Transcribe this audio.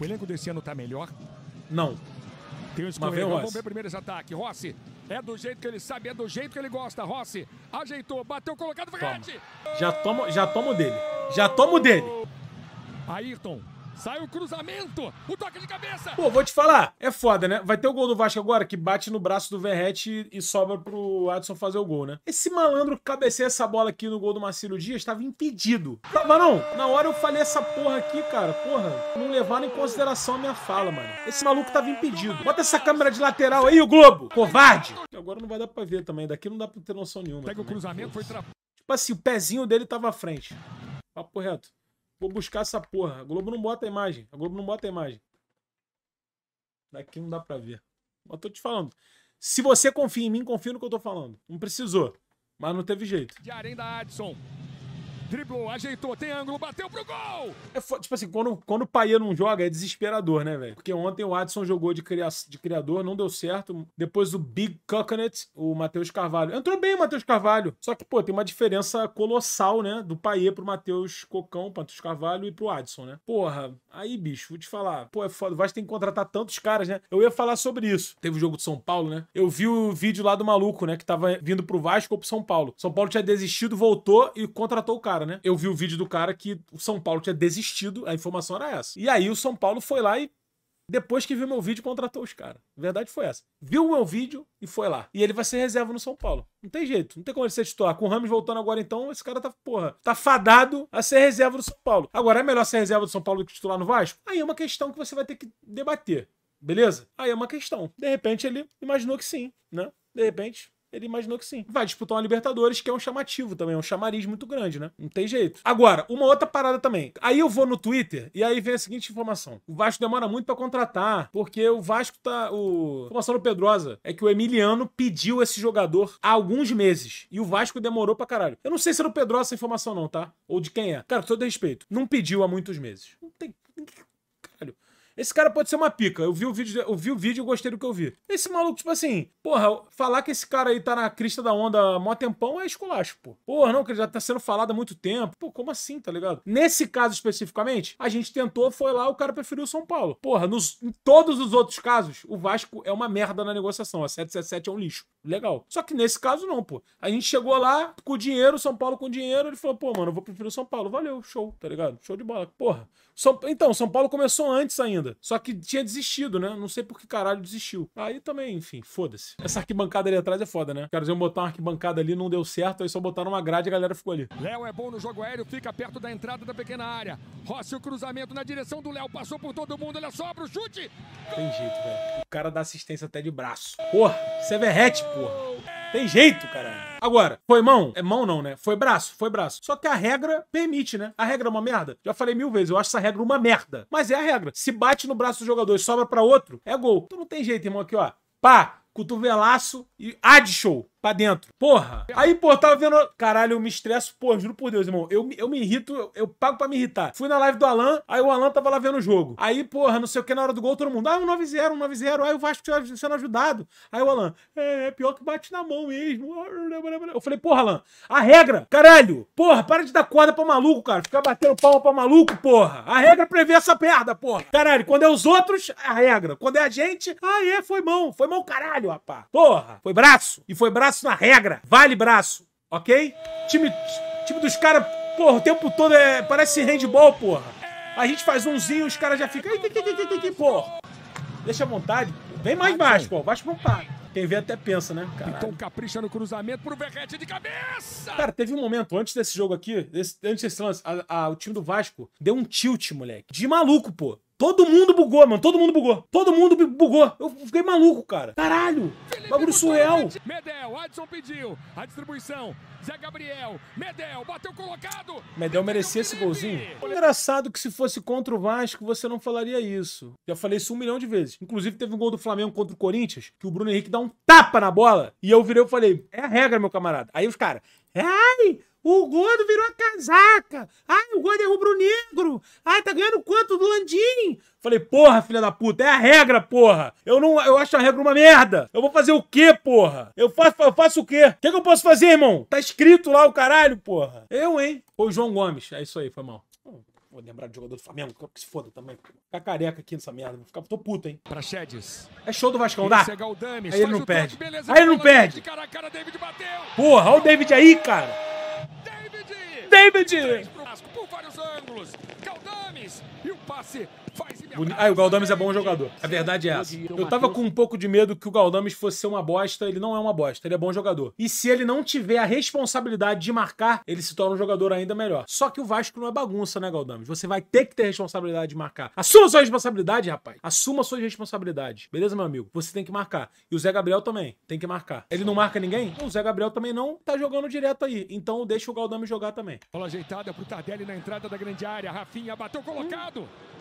O elenco desse ano tá melhor? Não. Tem um Vamos ver primeiro esse ataque. Rossi. É do jeito que ele sabe, é do jeito que ele gosta. Rossi ajeitou, bateu colocado Toma. Já tomo, já tomo dele. Já tomo dele. Ayrton Sai o cruzamento, o toque de cabeça. Pô, vou te falar, é foda, né? Vai ter o gol do Vasco agora que bate no braço do Verrete e sobra pro Adson fazer o gol, né? Esse malandro que cabeceia essa bola aqui no gol do Marcelo Dias tava impedido. Tava tá, não? Na hora eu falei essa porra aqui, cara. Porra, não levaram em consideração a minha fala, mano. Esse maluco tava impedido. Bota essa câmera de lateral aí, o Globo. Covarde. Agora não vai dar pra ver também. Daqui não dá pra ter noção nenhuma. Pega também. o cruzamento, foi tra... Tipo assim, o pezinho dele tava à frente. Papo reto. Vou buscar essa porra. A Globo não bota a imagem. A Globo não bota a imagem. Daqui não dá pra ver. Mas tô te falando. Se você confia em mim, confia no que eu tô falando. Não precisou. Mas não teve jeito. De Arenda Adson driblou, ajeitou, tem ângulo, bateu pro gol! É, tipo assim, quando, quando o Paia não joga, é desesperador, né, velho? Porque ontem o Adson jogou de, cria, de criador, não deu certo. Depois o Big Coconut, o Matheus Carvalho. Entrou bem o Matheus Carvalho. Só que, pô, tem uma diferença colossal, né? Do Paia pro Matheus Cocão, pro Matheus Carvalho e pro Adson, né? Porra, aí, bicho, vou te falar. Pô, é foda. O Vasco tem que contratar tantos caras, né? Eu ia falar sobre isso. Teve o jogo do São Paulo, né? Eu vi o vídeo lá do maluco, né? Que tava vindo pro Vasco ou pro São Paulo. São Paulo tinha desistido, voltou e contratou o cara cara, né? Eu vi o vídeo do cara que o São Paulo tinha desistido, a informação era essa. E aí o São Paulo foi lá e depois que viu meu vídeo, contratou os caras. Verdade foi essa. Viu o meu vídeo e foi lá. E ele vai ser reserva no São Paulo. Não tem jeito. Não tem como ele ser titular. Com o Ramos voltando agora, então, esse cara tá, porra, tá fadado a ser reserva do São Paulo. Agora, é melhor ser reserva do São Paulo do que titular no Vasco? Aí é uma questão que você vai ter que debater. Beleza? Aí é uma questão. De repente ele imaginou que sim, né? De repente, ele imaginou que sim. Vai disputar uma Libertadores, que é um chamativo também, é um chamariz muito grande, né? Não tem jeito. Agora, uma outra parada também. Aí eu vou no Twitter e aí vem a seguinte informação: o Vasco demora muito para contratar, porque o Vasco tá. O... A informação do Pedrosa é que o Emiliano pediu esse jogador há alguns meses e o Vasco demorou pra caralho. Eu não sei se era é o Pedrosa essa informação, não, tá? Ou de quem é. Cara, todo respeito, não pediu há muitos meses. Não tem esse cara pode ser uma pica. Eu vi o vídeo, eu vi o vídeo e gostei do que eu vi. Esse maluco, tipo assim, porra, falar que esse cara aí tá na crista da onda mó tempão é esculacho, pô. Porra, não, que ele já tá sendo falado há muito tempo. Pô, como assim, tá ligado? Nesse caso especificamente, a gente tentou, foi lá, o cara preferiu o São Paulo. Porra, nos, em todos os outros casos, o Vasco é uma merda na negociação. A 777 é um lixo. Legal. Só que nesse caso, não, pô. A gente chegou lá com dinheiro, São Paulo com dinheiro, ele falou, pô, mano, eu vou preferir o São Paulo. Valeu, show, tá ligado? Show de bola. Porra. São... Então, São Paulo começou antes ainda venda. Só que tinha desistido, né? Não sei por que caralho desistiu. Aí também, enfim, foda-se. Essa arquibancada ali atrás é foda, né? Quero dizer, botar uma arquibancada ali, não deu certo, aí só botaram uma grade e a galera ficou ali. Léo é bom no jogo aéreo, fica perto da entrada da pequena área. Rossi o cruzamento na direção do Léo, passou por todo mundo, olha só pro chute. Tem jeito, velho. O cara dá assistência até de braço. Porra, Severrete, é porra. Tem jeito, caralho. Agora, foi mão? É mão não, né? Foi braço? Foi braço. Só que a regra permite, né? A regra é uma merda. Já falei mil vezes, eu acho essa regra uma merda. Mas é a regra. Se bate no braço do jogador e sobra para outro, é gol. Então não tem jeito, irmão, aqui, ó. Pá, cotovelaço e ad show pra dentro. Porra! Aí, pô, tava vendo. Caralho, eu me estresso, pô, juro por Deus, irmão. Eu, eu me irrito, eu, eu pago pra me irritar. Fui na live do Alan, aí o Alan tava lá vendo o jogo. Aí, porra, não sei o que, na hora do gol, todo mundo. Ah, um 9-0, um 9-0. Aí o Vasco sendo ajudado. Aí o Alan, é, é pior que bate na mão mesmo. Eu falei, porra, Alan, a regra, caralho, porra, para de dar corda pra maluco, cara. Ficar batendo palma pra maluco, porra. A regra é prevê essa perda porra. Caralho, quando é os outros, é a regra. Quando é a gente, ah, é, foi mão. Foi mão, caralho, rapá. Porra, foi braço. E foi braço braço na regra. Vale braço, ok? Time, time dos caras, porra, o tempo todo é, parece handball, porra. A gente faz umzinho, os caras já ficam... Porra, deixa à vontade. Vem mais baixo, pô. Baixo preocupado. Quem vê até pensa, né? Então capricha no cruzamento pro Verrete de cabeça! Cara, teve um momento antes desse jogo aqui, desse, antes desse lance, a, a, o time do Vasco deu um tilt, moleque. De maluco, pô. Todo mundo bugou, mano. Todo mundo bugou. Todo mundo bugou. Eu fiquei maluco, cara. Caralho. Felipe bagulho surreal. Medel, Adson pediu. A distribuição. Zé Gabriel. Medel, bateu colocado. Medel merecia esse golzinho. Engraçado que se fosse contra o Vasco, você não falaria isso. Já falei isso um milhão de vezes. Inclusive, teve um gol do Flamengo contra o Corinthians, que o Bruno Henrique dá um tapa na bola. E eu virei e falei, é a regra, meu camarada. Aí os caras, ai, o gordo virou a casaca. Ai, o gordo é rubro-negro. Ai, tá ganhando quanto do Landinho? Falei, porra, filha da puta, é a regra, porra. Eu não, eu acho a regra uma merda. Eu vou fazer o quê, porra? Eu faço, eu faço o quê? O que, que eu posso fazer, irmão? Tá escrito lá o caralho, porra. Eu, hein? Foi o João Gomes. É isso aí, foi mal hum, vou lembrar de jogador do Flamengo, que se foda também. Ficar careca aqui nessa merda, vou ficar tô puto, hein. Praxedes. É show do Vascão, dá? Aí ele não perde. Aí ele não perde. Porra, olha o David aí, cara. David! David! Por vários ângulos. E o passe ah, o Galdames é bom jogador. A verdade é essa. Eu tava com um pouco de medo que o Galdames fosse ser uma bosta. Ele não é uma bosta, ele é bom jogador. E se ele não tiver a responsabilidade de marcar, ele se torna um jogador ainda melhor. Só que o Vasco não é bagunça, né, Galdames? Você vai ter que ter responsabilidade de marcar. Assuma sua responsabilidade, rapaz. Assuma sua responsabilidade. Beleza, meu amigo? Você tem que marcar. E o Zé Gabriel também tem que marcar. Ele não marca ninguém? O Zé Gabriel também não tá jogando direto aí. Então deixa o Galdames jogar também. Bola ajeitada pro Tardelli na entrada da grande área. Rafinha bateu colocado. Hum.